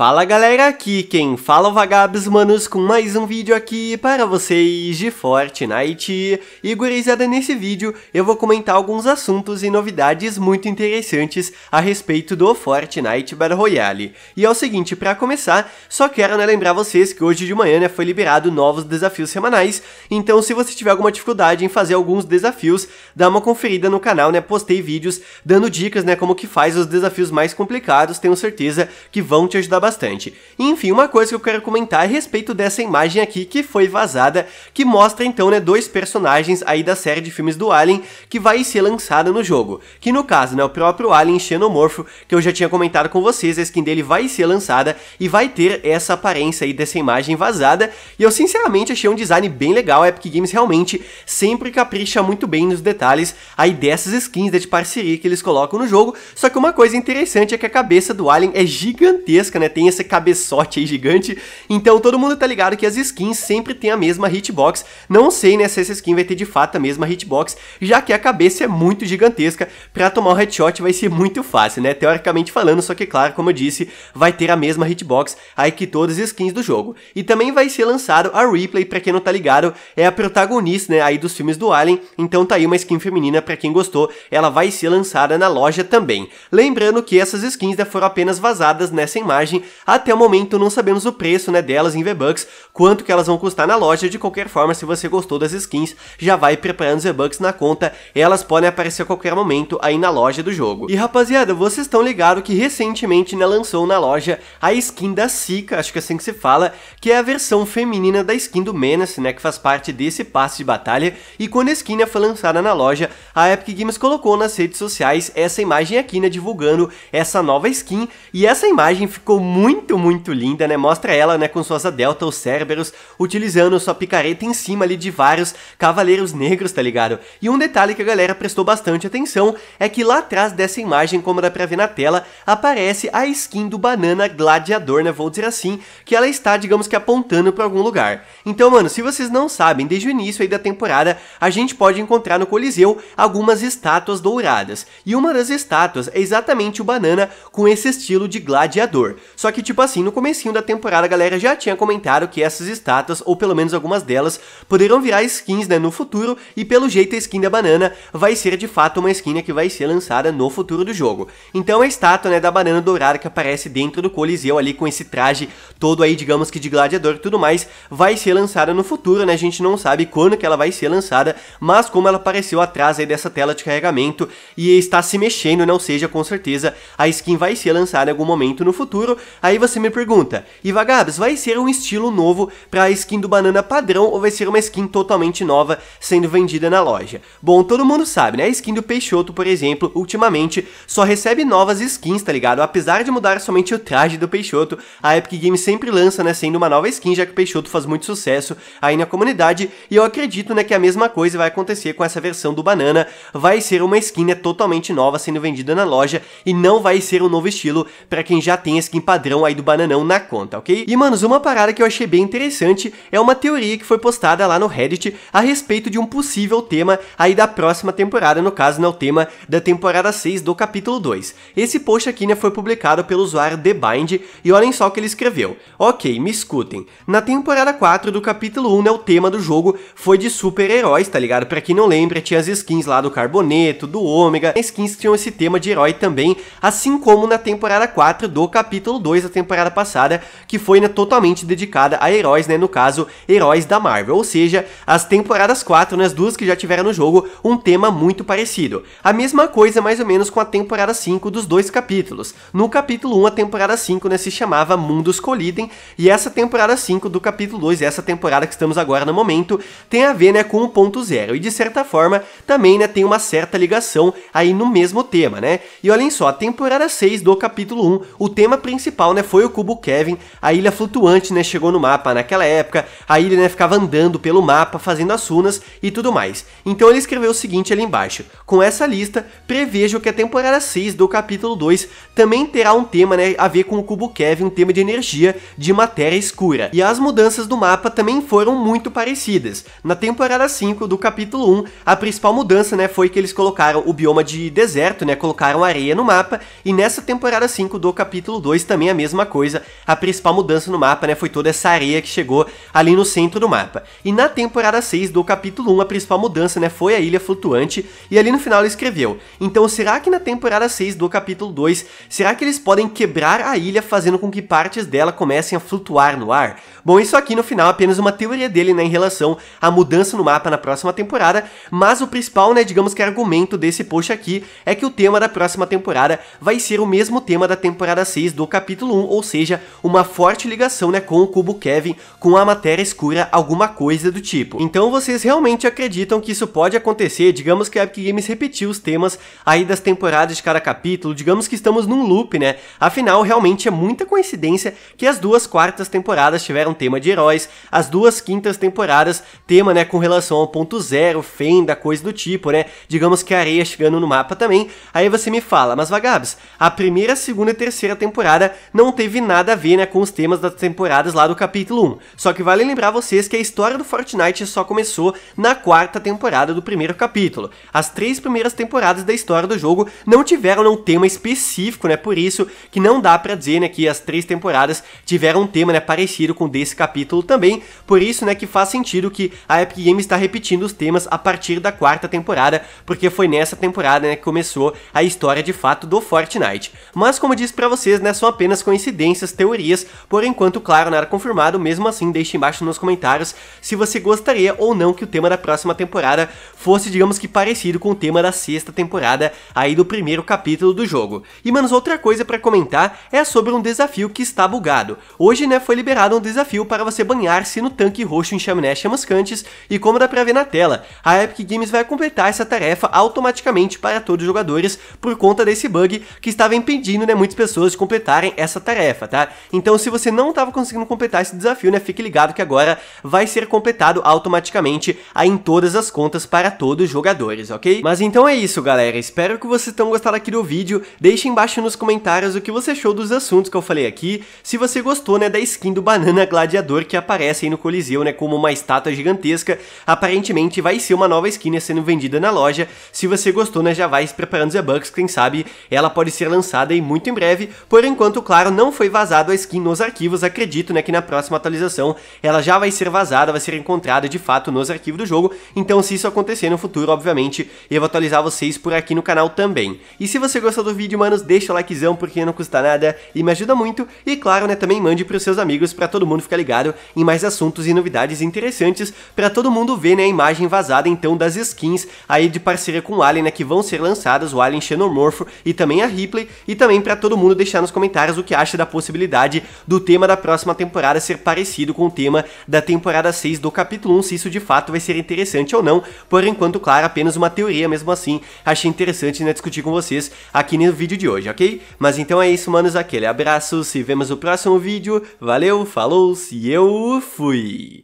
Fala galera, aqui quem fala é o Vagabs, Manos com mais um vídeo aqui para vocês de Fortnite. E gurizada, nesse vídeo eu vou comentar alguns assuntos e novidades muito interessantes a respeito do Fortnite Battle Royale. E é o seguinte, para começar, só quero né, lembrar vocês que hoje de manhã né, foi liberado novos desafios semanais, então se você tiver alguma dificuldade em fazer alguns desafios, dá uma conferida no canal, né, postei vídeos dando dicas né, como que faz os desafios mais complicados, tenho certeza que vão te ajudar bastante bastante. enfim, uma coisa que eu quero comentar é a respeito dessa imagem aqui que foi vazada, que mostra então né, dois personagens aí da série de filmes do Alien que vai ser lançada no jogo. Que no caso, né, o próprio Alien Xenomorfo, que eu já tinha comentado com vocês, a skin dele vai ser lançada e vai ter essa aparência aí dessa imagem vazada. E eu sinceramente achei um design bem legal, a Epic Games realmente sempre capricha muito bem nos detalhes aí dessas skins né, de parceria que eles colocam no jogo. Só que uma coisa interessante é que a cabeça do Alien é gigantesca, né? Tem tem esse cabeçote aí gigante. Então todo mundo tá ligado que as skins sempre tem a mesma hitbox. Não sei né, se essa skin vai ter de fato a mesma hitbox, já que a cabeça é muito gigantesca. Pra tomar um headshot vai ser muito fácil, né? Teoricamente falando, só que claro, como eu disse, vai ter a mesma hitbox aí que todas as skins do jogo. E também vai ser lançado a Ripley, pra quem não tá ligado, é a protagonista né, aí dos filmes do Alien. Então tá aí uma skin feminina pra quem gostou. Ela vai ser lançada na loja também. Lembrando que essas skins né, foram apenas vazadas nessa imagem até o momento não sabemos o preço né, delas em V-Bucks, quanto que elas vão custar na loja. De qualquer forma, se você gostou das skins, já vai preparando os V-Bucks na conta. Elas podem aparecer a qualquer momento aí na loja do jogo. E rapaziada, vocês estão ligados que recentemente né, lançou na loja a skin da Sika, acho que é assim que se fala, que é a versão feminina da skin do Menace, né, que faz parte desse passe de batalha. E quando a skin né, foi lançada na loja, a Epic Games colocou nas redes sociais essa imagem aqui, né, divulgando essa nova skin. E essa imagem ficou muito, muito linda, né? Mostra ela, né, com suas Delta, os Cerberus, utilizando sua picareta em cima ali de vários cavaleiros negros, tá ligado? E um detalhe que a galera prestou bastante atenção é que lá atrás dessa imagem, como dá pra ver na tela, aparece a skin do Banana Gladiador, né? Vou dizer assim, que ela está, digamos que apontando para algum lugar. Então, mano, se vocês não sabem, desde o início aí da temporada, a gente pode encontrar no Coliseu algumas estátuas douradas. E uma das estátuas é exatamente o Banana com esse estilo de gladiador. Só que, tipo assim, no comecinho da temporada a galera já tinha comentado que essas estátuas, ou pelo menos algumas delas, poderão virar skins né, no futuro, e pelo jeito a skin da banana vai ser de fato uma skin que vai ser lançada no futuro do jogo. Então a estátua né, da banana dourada que aparece dentro do Coliseu ali com esse traje todo aí, digamos que de gladiador e tudo mais, vai ser lançada no futuro, né? A gente não sabe quando que ela vai ser lançada, mas como ela apareceu atrás aí dessa tela de carregamento e está se mexendo, não né? seja com certeza, a skin vai ser lançada em algum momento no futuro. Aí você me pergunta, e Vagabs, vai ser um estilo novo para a skin do Banana padrão ou vai ser uma skin totalmente nova sendo vendida na loja? Bom, todo mundo sabe, né? A skin do Peixoto, por exemplo, ultimamente só recebe novas skins, tá ligado? Apesar de mudar somente o traje do Peixoto, a Epic Games sempre lança, né, sendo uma nova skin, já que o Peixoto faz muito sucesso aí na comunidade, e eu acredito, né, que a mesma coisa vai acontecer com essa versão do Banana, vai ser uma skin né, totalmente nova sendo vendida na loja, e não vai ser um novo estilo para quem já tem a skin padrão padrão aí do bananão na conta, ok? E, manos, uma parada que eu achei bem interessante é uma teoria que foi postada lá no Reddit a respeito de um possível tema aí da próxima temporada, no caso, né, o tema da temporada 6 do capítulo 2. Esse post aqui, né, foi publicado pelo usuário TheBind e olhem só o que ele escreveu. Ok, me escutem. Na temporada 4 do capítulo 1, né, o tema do jogo foi de super-heróis, tá ligado? Pra quem não lembra, tinha as skins lá do Carboneto, do Ômega, skins que tinham esse tema de herói também, assim como na temporada 4 do capítulo 2 2 da temporada passada, que foi né, totalmente dedicada a heróis, né, no caso, heróis da Marvel, ou seja, as temporadas 4, né, as duas que já tiveram no jogo, um tema muito parecido. A mesma coisa mais ou menos com a temporada 5 dos dois capítulos. No capítulo 1, a temporada 5 né, se chamava Mundos Colidem, e essa temporada 5 do capítulo 2, essa temporada que estamos agora no momento, tem a ver né, com o ponto zero, e de certa forma também né, tem uma certa ligação aí no mesmo tema, né? E olhem só, a temporada 6 do capítulo 1, o tema principal principal, né, foi o cubo Kevin, a ilha flutuante, né, chegou no mapa naquela época, a ilha, né, ficava andando pelo mapa, fazendo as runas e tudo mais. Então ele escreveu o seguinte ali embaixo, com essa lista, prevejo que a temporada 6 do capítulo 2 também terá um tema, né, a ver com o cubo Kevin, um tema de energia, de matéria escura. E as mudanças do mapa também foram muito parecidas. Na temporada 5 do capítulo 1, a principal mudança, né, foi que eles colocaram o bioma de deserto, né, colocaram areia no mapa, e nessa temporada 5 do capítulo 2 também a mesma coisa. A principal mudança no mapa, né, foi toda essa areia que chegou ali no centro do mapa. E na temporada 6 do capítulo 1, a principal mudança, né, foi a Ilha Flutuante, e ali no final ele escreveu: "Então será que na temporada 6 do capítulo 2, será que eles podem quebrar a ilha fazendo com que partes dela comecem a flutuar no ar?" Bom, isso aqui no final é apenas uma teoria dele, né, em relação à mudança no mapa na próxima temporada, mas o principal, né, digamos que argumento desse post aqui é que o tema da próxima temporada vai ser o mesmo tema da temporada 6 do capítulo capítulo 1, ou seja, uma forte ligação né, com o cubo Kevin, com a matéria escura, alguma coisa do tipo. Então vocês realmente acreditam que isso pode acontecer, digamos que a Epic Games repetiu os temas aí das temporadas de cada capítulo, digamos que estamos num loop, né? Afinal, realmente é muita coincidência que as duas quartas temporadas tiveram tema de heróis, as duas quintas temporadas tema, né, com relação ao ponto zero, fenda, coisa do tipo, né? Digamos que a areia chegando no mapa também. Aí você me fala, mas Vagabs, a primeira, segunda e terceira temporada não teve nada a ver né, com os temas das temporadas lá do capítulo 1. Só que vale lembrar vocês que a história do Fortnite só começou na quarta temporada do primeiro capítulo. As três primeiras temporadas da história do jogo não tiveram né, um tema específico, né? Por isso que não dá para dizer né, que as três temporadas tiveram um tema né, parecido com desse capítulo também. Por isso né, que faz sentido que a Epic Games está repetindo os temas a partir da quarta temporada, porque foi nessa temporada né, que começou a história de fato do Fortnite. Mas como eu disse para vocês, né, são apenas apenas coincidências, teorias, por enquanto, claro, nada confirmado, mesmo assim, deixe embaixo nos comentários se você gostaria ou não que o tema da próxima temporada fosse, digamos que, parecido com o tema da sexta temporada, aí do primeiro capítulo do jogo. E, manos, outra coisa para comentar é sobre um desafio que está bugado. Hoje, né, foi liberado um desafio para você banhar-se no tanque roxo em chaminé chamascantes, e como dá pra ver na tela, a Epic Games vai completar essa tarefa automaticamente para todos os jogadores por conta desse bug que estava impedindo, né, muitas pessoas de completarem essa tarefa, tá? Então se você não estava conseguindo completar esse desafio, né, fique ligado que agora vai ser completado automaticamente aí em todas as contas para todos os jogadores, ok? Mas então é isso, galera. Espero que vocês tenham gostado aqui do vídeo. Deixe embaixo nos comentários o que você achou dos assuntos que eu falei aqui. Se você gostou, né, da skin do Banana Gladiador que aparece aí no Coliseu, né, como uma estátua gigantesca, aparentemente vai ser uma nova skin né, sendo vendida na loja. Se você gostou, né, já vai se preparando os e-bucks, quem sabe ela pode ser lançada aí muito em breve. Por enquanto, claro, não foi vazado a skin nos arquivos, acredito, né, que na próxima atualização ela já vai ser vazada, vai ser encontrada de fato nos arquivos do jogo, então se isso acontecer no futuro, obviamente, eu vou atualizar vocês por aqui no canal também. E se você gostou do vídeo, manos, deixa o likezão, porque não custa nada e me ajuda muito, e claro, né, também mande pros seus amigos para todo mundo ficar ligado em mais assuntos e novidades interessantes para todo mundo ver, né, a imagem vazada, então, das skins aí de parceria com o Alien, né, que vão ser lançadas, o Alien Xenomorfo e também a Ripley, e também para todo mundo deixar nos comentários o que acha da possibilidade do tema da próxima temporada ser parecido com o tema da temporada 6 do capítulo 1, se isso de fato vai ser interessante ou não. Por enquanto, claro, apenas uma teoria, mesmo assim, achei interessante né, discutir com vocês aqui no vídeo de hoje, ok? Mas então é isso, manos, aquele abraço, se vemos no próximo vídeo, valeu, falou, se eu fui!